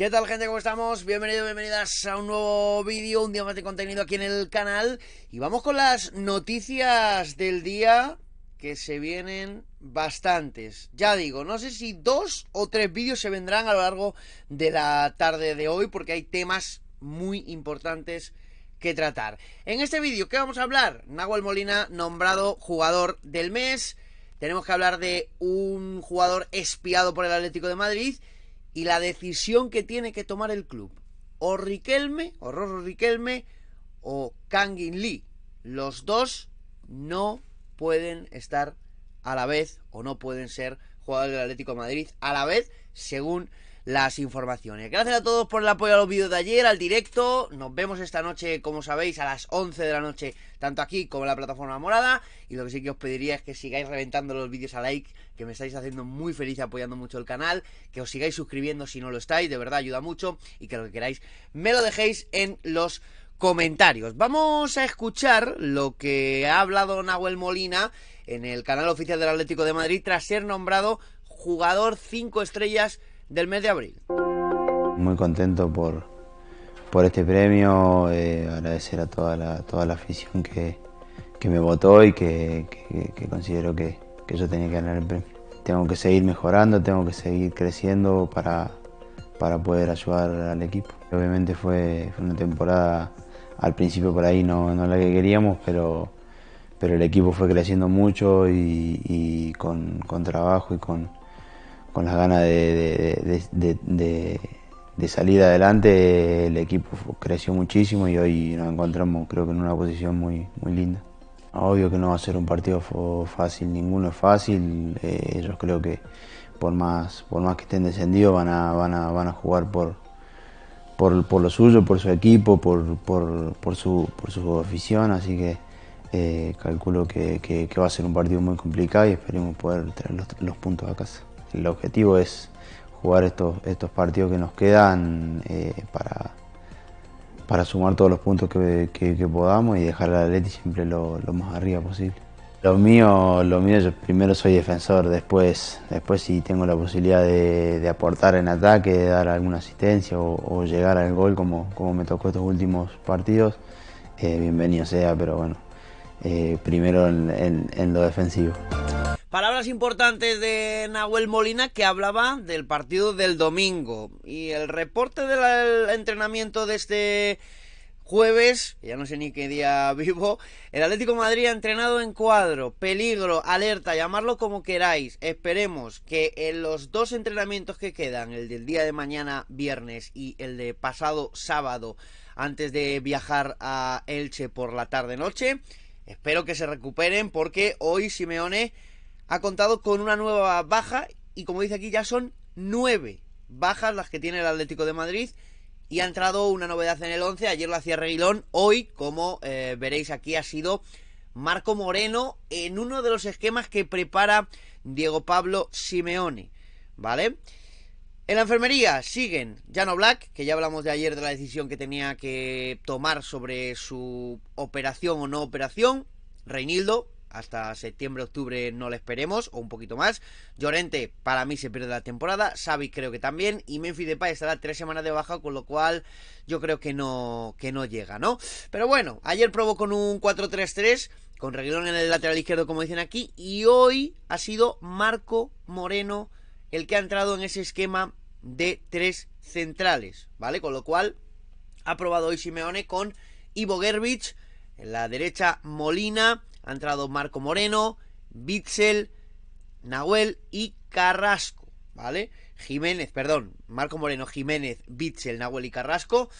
¿Qué tal gente? ¿Cómo estamos? Bienvenidos, bienvenidas a un nuevo vídeo, un día más de contenido aquí en el canal Y vamos con las noticias del día que se vienen bastantes Ya digo, no sé si dos o tres vídeos se vendrán a lo largo de la tarde de hoy Porque hay temas muy importantes que tratar En este vídeo, ¿qué vamos a hablar? Nahuel Molina, nombrado jugador del mes Tenemos que hablar de un jugador espiado por el Atlético de Madrid y la decisión que tiene que tomar el club. O Riquelme, o Rorro Riquelme, o Kangin Lee. Los dos no pueden estar a la vez o no pueden ser jugadores del Atlético de Madrid a la vez según las informaciones. Gracias a todos por el apoyo a los vídeos de ayer, al directo. Nos vemos esta noche, como sabéis, a las 11 de la noche, tanto aquí como en la plataforma morada. Y lo que sí que os pediría es que sigáis reventando los vídeos a like, que me estáis haciendo muy feliz apoyando mucho el canal. Que os sigáis suscribiendo si no lo estáis, de verdad ayuda mucho. Y que lo que queráis me lo dejéis en los comentarios. Vamos a escuchar lo que ha hablado Nahuel Molina en el canal oficial del Atlético de Madrid tras ser nombrado jugador 5 estrellas del mes de abril. Muy contento por, por este premio, eh, agradecer a toda la, toda la afición que, me votó y que, considero que, yo tenía que ganar el premio. Tengo que seguir mejorando, tengo que seguir creciendo para, para poder ayudar al equipo. Obviamente fue, una temporada, al principio por ahí no, no la que queríamos, pero pero el equipo fue creciendo mucho y, con, trabajo y con, con las ganas de, salir adelante, el equipo creció muchísimo y hoy nos encontramos creo que en una posición muy, muy linda. Obvio que no va a ser un partido fácil, ninguno es fácil, ellos eh, creo que por más, por más que estén descendidos van a, van a, van a jugar por, por, por, lo suyo, por su equipo, por, su, por su afición, así que eh, calculo que, va a ser un partido muy complicado y esperemos poder traer los puntos a casa el objetivo es jugar estos, estos partidos que nos quedan eh, para, sumar todos los puntos que, podamos y dejar al Atleti siempre lo, más arriba posible. Lo mío, yo primero soy defensor, después, después si tengo la posibilidad de, aportar en ataque, de dar alguna asistencia o, llegar al gol como, como me tocó estos últimos partidos, eh, bienvenido sea, pero bueno, eh, primero en lo defensivo. Palabras importantes de Nahuel Molina que hablaba del partido del domingo y el reporte del entrenamiento de este jueves, ya no sé ni qué día vivo, el Atlético Madrid ha entrenado en cuadro, peligro, alerta, llamarlo como queráis. Esperemos que en los dos entrenamientos que quedan, el del día de mañana viernes y el de pasado sábado, antes de viajar a Elche por la tarde-noche, espero que se recuperen porque hoy Simeone ha contado con una nueva baja y como dice aquí ya son nueve bajas las que tiene el Atlético de Madrid y ha entrado una novedad en el 11, ayer lo hacía Reguilón, hoy como eh, veréis aquí ha sido Marco Moreno en uno de los esquemas que prepara Diego Pablo Simeone, ¿vale? En la enfermería siguen Jano Black, que ya hablamos de ayer de la decisión que tenía que tomar sobre su operación o no operación, Reinildo, hasta septiembre, octubre no le esperemos, o un poquito más. Llorente, para mí se pierde la temporada, Xavi creo que también, y Memphis Depay estará tres semanas de baja, con lo cual yo creo que no, que no llega, ¿no? Pero bueno, ayer probó con un 4-3-3, con Reguilón en el lateral izquierdo, como dicen aquí, y hoy ha sido Marco Moreno el que ha entrado en ese esquema de tres centrales, ¿vale? Con lo cual ha probado hoy Simeone con Ivo Gerbich, en la derecha Molina, ha entrado Marco Moreno, Bitzel, Nahuel y Carrasco, ¿vale? Jiménez, perdón, Marco Moreno, Jiménez, Bitzel, Nahuel y Carrasco,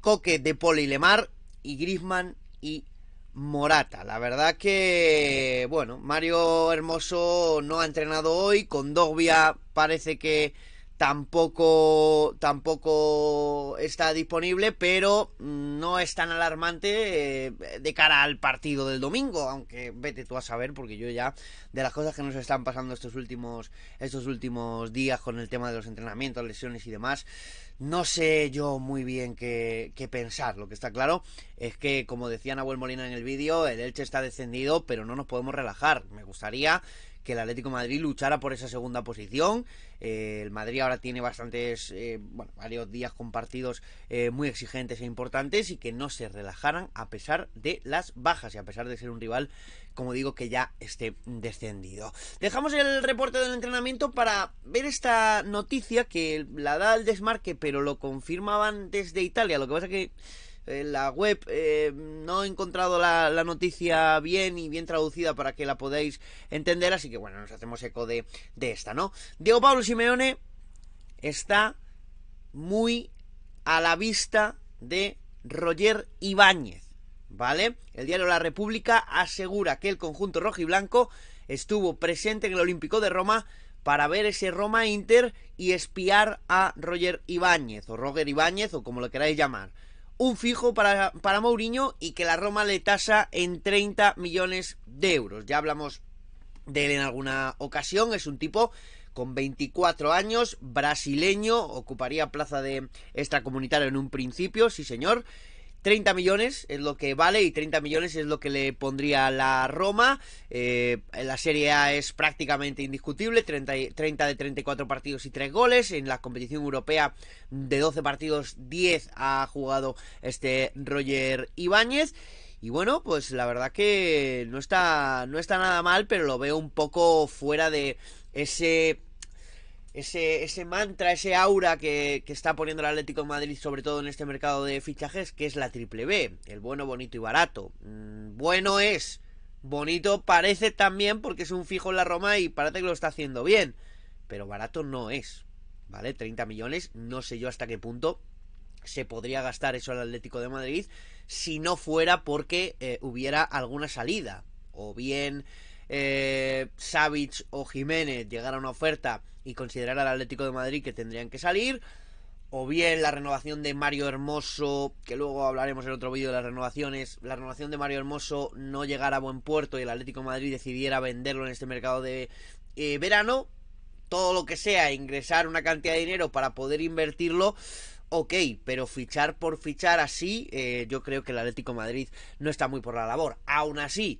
Coque, De Poli y Lemar, y Griezmann y Morata. La verdad que, bueno, Mario Hermoso no ha entrenado hoy, con Dogbia parece que tampoco tampoco está disponible pero no es tan alarmante eh, de cara al partido del domingo aunque vete tú a saber porque yo ya de las cosas que nos están pasando estos últimos estos últimos días con el tema de los entrenamientos lesiones y demás no sé yo muy bien qué, qué, pensar. Lo que está claro es que, como decía Nahuel Molina en el vídeo, el Elche está descendido, pero no nos podemos relajar. Me gustaría que el Atlético Madrid luchara por esa segunda posición. Eh, el Madrid ahora tiene bastantes, eh, bueno, varios días compartidos eh, muy exigentes e importantes y que no se relajaran a pesar de las bajas y a pesar de ser un rival, como digo, que ya esté descendido. Dejamos el reporte del entrenamiento para ver esta noticia que la da el desmarque, pero lo confirmaban desde Italia. Lo que pasa que en la web. Eh, no he encontrado la, noticia bien y bien traducida para que la podáis entender, así que bueno, nos hacemos eco de, esta, ¿no? Diego Pablo Simeone está muy a la vista de Roger Ibáñez, ¿vale? El diario La República asegura que el conjunto rojo y blanco estuvo presente en el Olímpico de Roma para ver ese Roma Inter y espiar a Roger Ibáñez, o Roger Ibáñez, o como lo queráis llamar un fijo para, para Mourinho y que la Roma le tasa en 30 millones de euros. Ya hablamos de él en alguna ocasión, es un tipo con 24 años, brasileño, ocuparía plaza de extracomunitario en un principio, sí señor, 30 millones es lo que vale y 30 millones es lo que le pondría la Roma. Eh, la Serie A es prácticamente indiscutible, 30, de 34 partidos y 3 goles. En la competición europea de 12 partidos, 10 ha jugado este Roger Ibáñez. Y bueno, pues la verdad que no está, no está nada mal, pero lo veo un poco fuera de ese ese, mantra, ese aura que, está poniendo el Atlético de Madrid, sobre todo en este mercado de fichajes, que es la triple B, el bueno, bonito y barato. Mm, bueno es, bonito parece también porque es un fijo en la Roma y parece que lo está haciendo bien, pero barato no es, ¿vale? 30 millones, no sé yo hasta qué punto se podría gastar eso al Atlético de Madrid si no fuera porque eh, hubiera alguna salida, o bien eh, o Jiménez llegara a una oferta y considerar al Atlético de Madrid que tendrían que salir. O bien la renovación de Mario Hermoso, que luego hablaremos en otro vídeo de las renovaciones. La renovación de Mario Hermoso no llegara a buen puerto y el Atlético de Madrid decidiera venderlo en este mercado de eh, verano. Todo lo que sea, ingresar una cantidad de dinero para poder invertirlo ok, pero fichar por fichar así, eh, yo creo que el Atlético de Madrid no está muy por la labor. Aún así,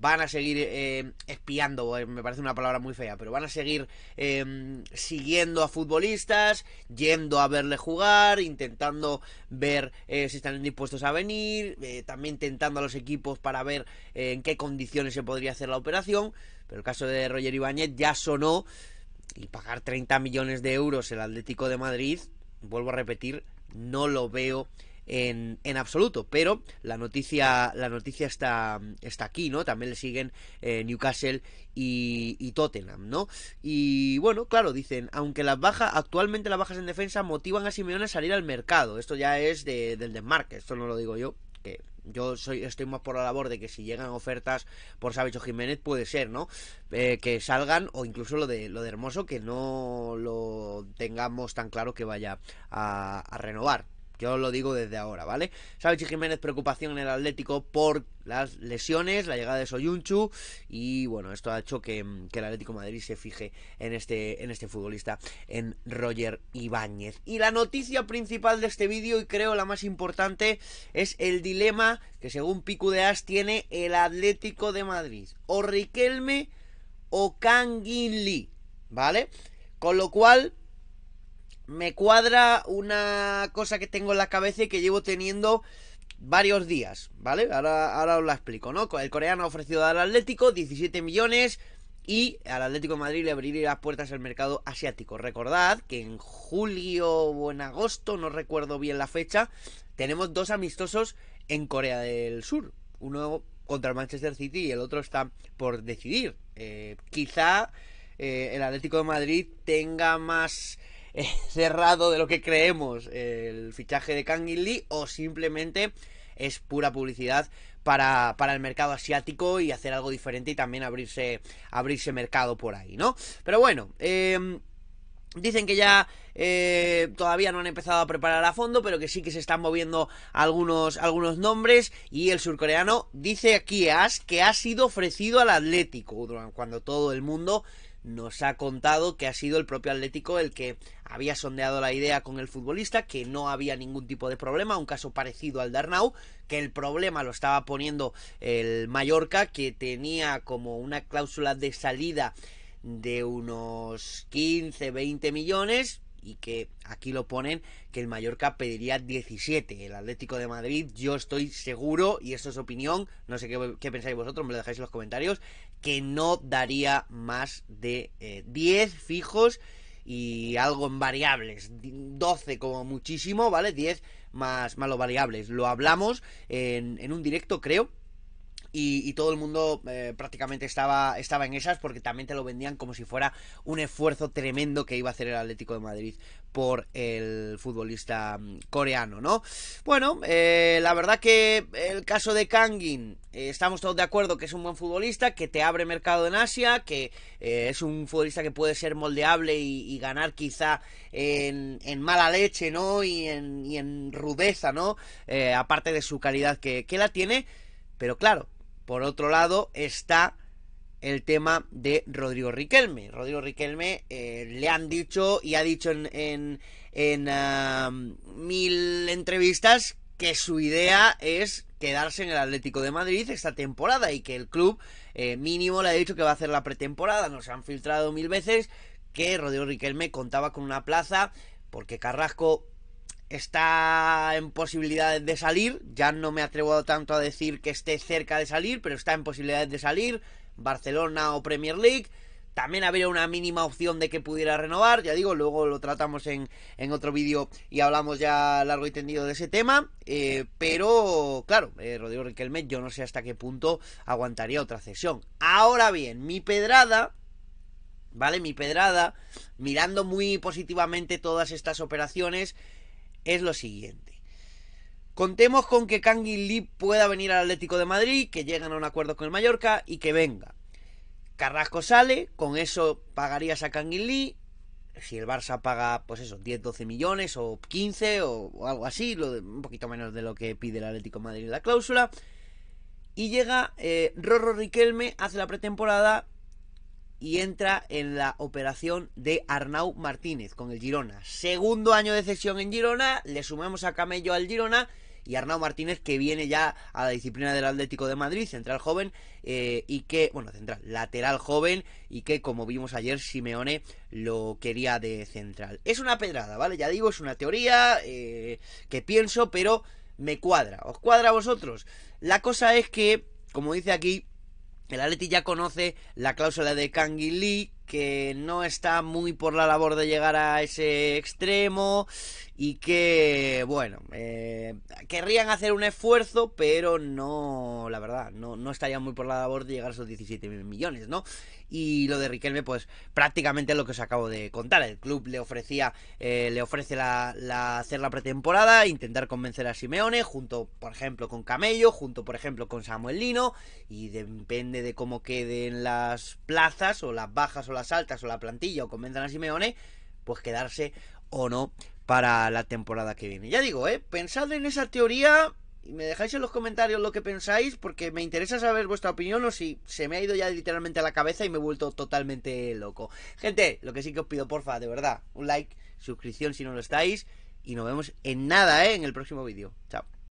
van a seguir eh, espiando, eh, me parece una palabra muy fea, pero van a seguir eh, siguiendo a futbolistas, yendo a verle jugar, intentando ver si están dispuestos a venir, también tentando a los equipos para ver en qué condiciones se podría hacer la operación, pero el caso de Roger Ibáñez ya sonó y pagar 30 millones de euros el Atlético de Madrid, vuelvo a repetir, no lo veo en, absoluto. Pero la noticia, la noticia está, está aquí, ¿no? También le siguen eh, Newcastle y, Tottenham, ¿no? Y bueno, claro, dicen, aunque las bajas, actualmente las bajas en defensa motivan a Simeone a salir al mercado. Esto ya es de, del desmarque, esto no lo digo yo, que yo soy, estoy más por la labor de que si llegan ofertas por Sabicho Jiménez puede ser, ¿no? Eh, que salgan o incluso lo de, lo Hermoso que no lo tengamos tan claro que vaya a renovar. Yo lo digo desde ahora, ¿vale? Sabichi Jiménez, preocupación en el Atlético por las lesiones, la llegada de Soyunchu y bueno, esto ha hecho que, el Atlético Madrid se fije en este, en este futbolista, en Roger Ibáñez. Y la noticia principal de este vídeo y creo la más importante es el dilema que según Pico de As tiene el Atlético de Madrid, o Riquelme o Kang Lee, ¿vale? Con lo cual, me cuadra una cosa que tengo en la cabeza y que llevo teniendo varios días, ¿vale? Ahora, ahora os la explico, ¿no? El coreano ha ofrecido al Atlético 17 millones y al Atlético de Madrid le abriría las puertas al mercado asiático. Recordad que en julio o en agosto, no recuerdo bien la fecha, tenemos dos amistosos en Corea del Sur. Uno contra el Manchester City y el otro está por decidir. Eh, quizá eh, el Atlético de Madrid tenga más cerrado de lo que creemos el fichaje de Kang Lee o simplemente es pura publicidad para, para, el mercado asiático y hacer algo diferente y también abrirse, abrirse mercado por ahí, ¿no? Pero bueno, em, Dicen que ya eh, todavía no han empezado a preparar a fondo, pero que sí que se están moviendo algunos, algunos nombres. Y el surcoreano dice aquí que ha sido ofrecido al Atlético, cuando todo el mundo nos ha contado que ha sido el propio Atlético el que había sondeado la idea con el futbolista, que no había ningún tipo de problema, un caso parecido al Darnau que el problema lo estaba poniendo el Mallorca, que tenía como una cláusula de salida de unos 15, 20 millones y que aquí lo ponen que el Mallorca pediría 17, el Atlético de Madrid yo estoy seguro y eso es opinión, no sé qué, qué pensáis vosotros, me lo dejáis en los comentarios, que no daría más de 10 eh, fijos y algo en variables, 12 como muchísimo, ¿vale? 10 más, malos variables. Lo hablamos en, en un directo, creo y, todo el mundo eh, prácticamente estaba, estaba en esas porque también te lo vendían como si fuera un esfuerzo tremendo que iba a hacer el Atlético de Madrid por el futbolista mm, coreano, ¿no? Bueno, eh, la verdad que el caso de Kangin, eh, estamos todos de acuerdo que es un buen futbolista, que te abre mercado en Asia, que es un futbolista que puede ser moldeable y, ganar quizá en, mala leche, ¿no? Y en, rudeza, ¿no? aparte de su calidad que la tiene, pero claro, por otro lado está el tema de Rodrigo Riquelme. Rodrigo Riquelme eh, le han dicho y ha dicho en, en, mil entrevistas que su idea es quedarse en el Atlético de Madrid esta temporada y que el club eh, mínimo le ha dicho que va a hacer la pretemporada. Nos han filtrado mil veces que Rodrigo Riquelme contaba con una plaza porque Carrasco está en posibilidades de salir. Ya no me atrevo tanto a decir que esté cerca de salir, pero está en posibilidades de salir. Barcelona o Premier League. También habría una mínima opción de que pudiera renovar. Ya digo, luego lo tratamos en, en otro vídeo y hablamos ya largo y tendido de ese tema. Eh, pero, claro, eh, Rodrigo Riquelme, yo no sé hasta qué punto aguantaría otra cesión. Ahora bien, mi pedrada ¿vale? Mi pedrada, mirando muy positivamente todas estas operaciones, es lo siguiente. Contemos con que Canguilí pueda venir al Atlético de Madrid, que llegan a un acuerdo con el Mallorca y que venga. Carrasco sale, con eso pagarías a Kangin Si el Barça paga, pues eso, 10, 12 millones o 15 o, algo así, lo de, un poquito menos de lo que pide el Atlético de Madrid en la cláusula. Y llega eh, Rorro Riquelme, hace la pretemporada y entra en la operación de Arnau Martínez con el Girona. Segundo año de cesión en Girona, le sumamos a Camello al Girona y Arnau Martínez que viene ya a la disciplina del Atlético de Madrid, central joven eh, y que, bueno, central, lateral joven y que como vimos ayer Simeone lo quería de central. Es una pedrada, ¿vale? Ya digo, es una teoría eh, que pienso, pero me cuadra. ¿Os cuadra a vosotros? La cosa es que, como dice aquí, el Atleti ya conoce la cláusula de Kangi Lee, que no está muy por la labor de llegar a ese extremo y que, bueno, eh, querrían hacer un esfuerzo, pero no, la verdad, no, no estarían muy por la labor de llegar a esos 17 millones, ¿no? Y lo de Riquelme, pues prácticamente es lo que os acabo de contar. El club le ofrecía, eh, le ofrece la, hacer la pretemporada, intentar convencer a Simeone, junto, por ejemplo, con Camello, junto, por ejemplo, con Samuel Lino, y depende de cómo queden las plazas, o las bajas, o las altas, o la plantilla, o convenzan a Simeone, pues quedarse o no para la temporada que viene. Ya digo, ¿eh? pensad en esa teoría y me dejáis en los comentarios lo que pensáis porque me interesa saber vuestra opinión o si se me ha ido ya literalmente a la cabeza y me he vuelto totalmente loco. Gente, lo que sí que os pido, porfa, de verdad, un like, suscripción si no lo estáis y nos vemos en nada, ¿eh? en el próximo vídeo. Chao.